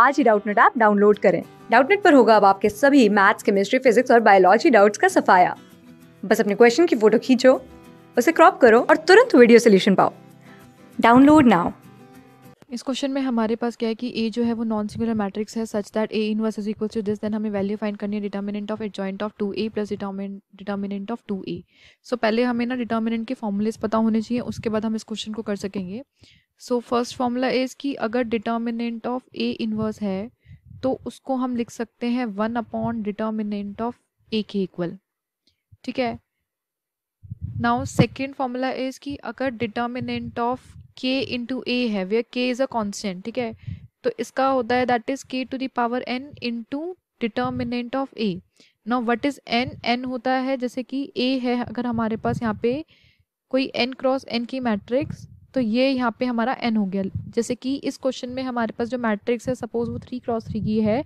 आज ही Doubtnut app download करें डाउटनेट पर होगा अब आपके सभी मैथ्स केमिस्ट्री फिजिक्स और बायोलॉजी डाउट्स का सफाया बस अपने क्वेश्चन की फोटो खींचो उसे क्रॉप करो और तुरंत वीडियो सोल्यूशन पाओ डाउनलोड नाउ इस क्वेश्चन में हमारे पास क्या है कि ए जो है वो नॉन सिंगुलर मैट्रिक्स है such that A inverse is equal to this then हमें वैल्यू फाइंड करनी है determinant of adjoint of two A plus determinant of two A so पहले हमें ना डिटर्मिनेंट के फॉर्मूलेस पता होने चाहिए उसके बाद हम इस क्वेश्चन को कर सकेंगे सो फर्स्ट फॉर्मूला इज कि अगर डिटर्मिनेंट ऑफ ए इनवर्स है तो उसको हम लिख सकते हैं one upon determinant of A के इक्वल ठीक है नाउ सेकेंड फॉर्मूला इज कि अगर determinant of k into A है वे के इज़ अ कॉन्स्टेंट ठीक है तो इसका होता है that is k to the power n into determinant of A now what is n n होता है जैसे कि ए है अगर हमारे पास यहाँ पे कोई एन क्रॉस एन की मैट्रिक्स तो ये यहाँ पे हमारा एन हो गया जैसे कि इस क्वेश्चन में हमारे पास जो मैट्रिक्स है सपोज वो थ्री क्रॉस थ्री की है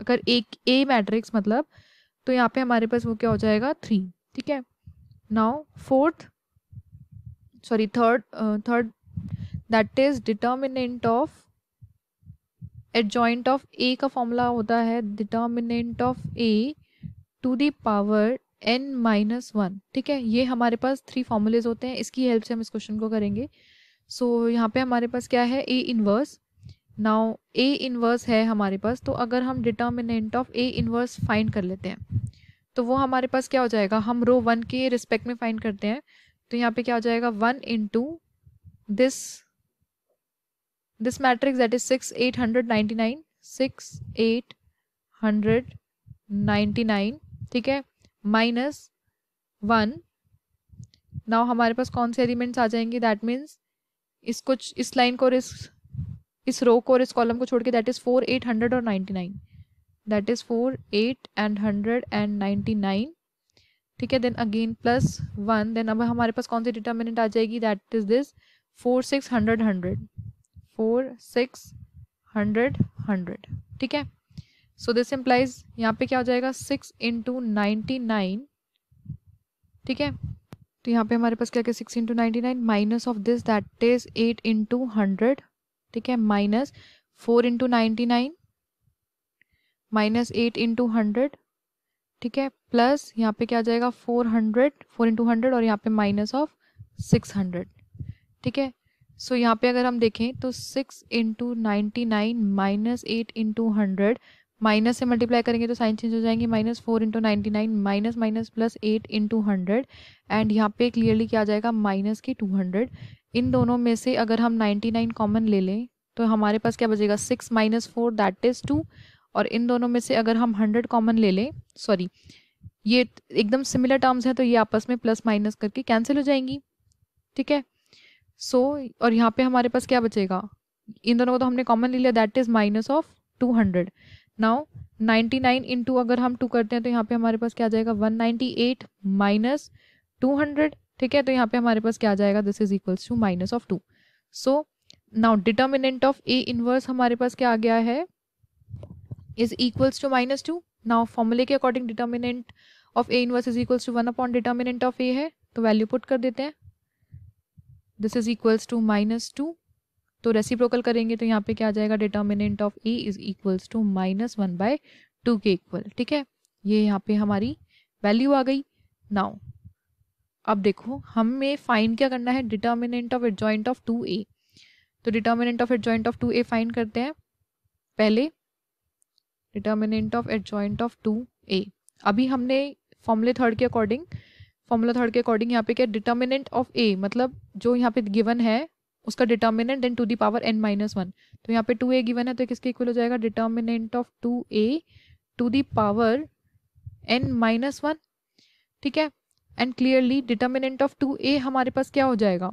अगर एक ए मैट्रिक्स मतलब तो यहाँ पे हमारे पास वो क्या हो जाएगा थ्री ठीक है now fourth sorry third third that is determinant of adjoint of A का फॉर्मूला होता है determinant of A to the power power n minus one ठीक है ये हमारे पास थ्री फॉर्मूलेज होते हैं इसकी हेल्प से हम इस क्वेश्चन को करेंगे सो so, यहाँ पे हमारे पास क्या है A inverse now A inverse है हमारे पास तो अगर हम determinant of A inverse find कर लेते हैं तो वो हमारे पास क्या हो जाएगा हम रो वन के रिस्पेक्ट में फाइंड करते हैं तो यहाँ पे क्या हो जाएगा one two this this matrix that is six eight hundred ninety nine six eight hundred ninety nine ठीक है माइनस वन ना हमारे पास कौन से एलिमेंट्स आ जाएंगे दैट मीन्स इस कुछ इस लाइन को और इस इस रो को और इस कॉलम को छोड़ के that is four eight hundred और ninety nine that is four eight and hundred and ninety nine ठीक है then again plus one then अब हमारे पास कौन सी डिटर्मिनेंट आ जाएगी that is this four six hundred hundred four six hundred hundred ठीक है सो दिस इम्प्लाइज यहाँ पे क्या हो जाएगा सिक्स इंटू नाइन्टी नाइन ठीक है तो यहाँ पे हमारे पास क्या क्या six into ninety nine minus of this that is eight into hundred ठीक है minus four into ninety nine minus eight into hundred ठीक है प्लस यहाँ पे क्या आ जाएगा four hundred four into hundred और यहाँ पे माइनस ऑफ सिक्स हंड्रेड ठीक है सो यहाँ पे अगर हम देखें तो six into ninety nine minus eight into hundred minus से मल्टीप्लाई करेंगे तो साइन चेंज हो जाएंगे minus four into ninety nine minus minus plus eight into hundred and यहाँ पे क्लियरली क्या जाएगा माइनस की टू हंड्रेड इन दोनों में से अगर हम नाइन्टी नाइन कॉमन ले लें तो हमारे पास क्या बचेगा six minus four that is two और इन दोनों में से अगर हम हंड्रेड कॉमन ले लें सॉरी ये एकदम सिमिलर टर्म्स हैं तो ये आपस में प्लस माइनस करके कैंसिल हो जाएंगी ठीक है सो so, और यहाँ पे हमारे पास क्या बचेगा इन दोनों को तो हमने कॉमन ले लिया that is minus of two hundred now 99 two अगर हम टू करते हैं तो यहाँ पे हमारे पास क्या जाएगा 198 नाइन्टी एट माइनस टू ठीक है तो यहाँ पे हमारे पास क्या जाएगा this is equals to minus of two so now determinant of A inverse हमारे पास क्या आ गया है is equals to minus two now फॉर्मूले के according determinant of A inverse is equals to one upon determinant of A है तो वैल्यू पुट कर देते हैं this is equals to minus two तो रेसिप्रोकल करेंगे तो यहाँ पे क्या आ जाएगा determinant of A is equals to minus one by two के इक्वल ठीक है ये यहाँ पे हमारी वैल्यू आ गई नाउ अब देखो हमें फाइंड क्या करना है determinant of adjoint of two A तो determinant of adjoint of two A find करते हैं पहले determinant of adjoint of two A अभी हमने फॉर्मूले थर्ड के अकॉर्डिंग फॉर्मूला थर्ड के अकॉर्डिंग यहाँ पे क्या डिटर्मिनेंट ऑफ ए मतलब जो यहाँ पे गिवन है उसका determinant n to the power n minus one तो यहाँ पे टू ए गिवन है तो किसके इक्वल हो जाएगा determinant of two A to the power n minus one ठीक है and clearly determinant of two A हमारे पास क्या हो जाएगा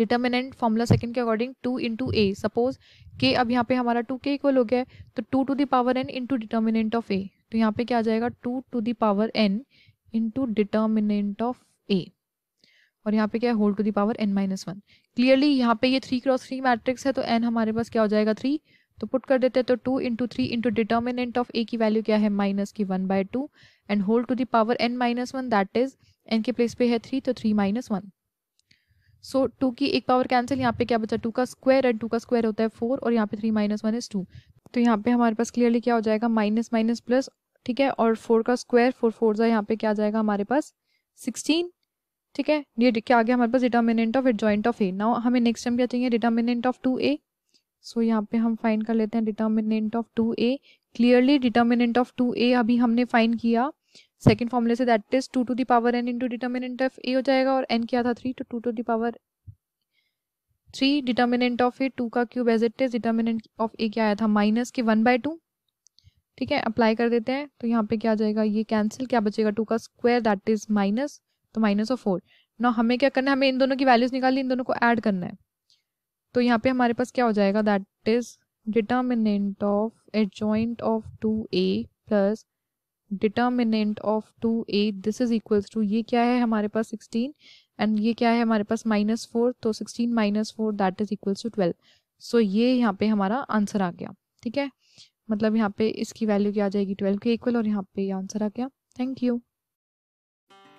डिटर्मिनेंट फॉर्मूला सेकंड के according to into A suppose के अब यहाँ पे हमारा टू के इक्वल हो गया है तो two to the power n into determinant of A तो यहाँ पे क्या आ जाएगा two to the power n into determinant of A और यहाँ पे क्या है whole to power n minus one clearly यहाँ पे ये थ्री क्रॉस थ्री मैट्रिक्स है तो एन हमारे पास क्या हो जाएगा थ्री तो पुट कर देते हैं तो two into three into determinant of A की वैल्यू क्या है माइनस की one by two and whole to the power n minus one that is n के प्लेस पे है थ्री तो three minus one so two की एक पावर कैंसिल यहाँ पे क्या बचा टू का स्क्वायर एंड टू का स्क्वायर होता है फोर और यहाँ पे three minus one is two तो यहाँ पे हमारे पास क्लियरली क्या हो जाएगा माइनस माइनस प्लस ठीक है और फोर का स्क्वायर फोर फोर जो यहाँ पे क्या आ जाएगा हमारे पास सिक्सटीन ठीक है ये क्या आ गया हमारे पास determinant of adjoint of A now हमें नेक्स्ट टाइम क्या चाहिए determinant of two A so यहाँ पे हम फाइन कर लेते हैं determinant of two A clearly determinant of two A अभी हमने फाइन किया सेकेंड फॉर्मूले से that is two to power n into determinant of A हो जाएगा और एन क्या था थ्री तो two to the power three determinant of A to का cube as it is determinant of A क्या आया था माइनस के वन बाय टू ठीक है अप्लाई कर देते हैं तो यहाँ पे क्या जाएगा ये कैंसिल क्या बचेगा टू का स्क्वायर दैट इज माइनस तो माइनस ऑफ फोर ना हमें क्या करना है हमें इन दोनों की वैल्यूज निकाली इन दोनों को ऐड करना है तो यहाँ पे हमारे पास क्या हो जाएगा that is determinant of adjoint of two A plus determinant of two A this is equals to ये क्या है हमारे पास सिक्सटीन एंड ये क्या है हमारे पास माइनस फोर तो sixteen minus four that is equals to twelve so ये यहाँ पे हमारा आंसर आ गया ठीक है मतलब यहाँ पे इसकी वैल्यू क्या आ जाएगी ट्वेल्व के इक्वल और यहाँ पे आंसर आ गया थैंक यू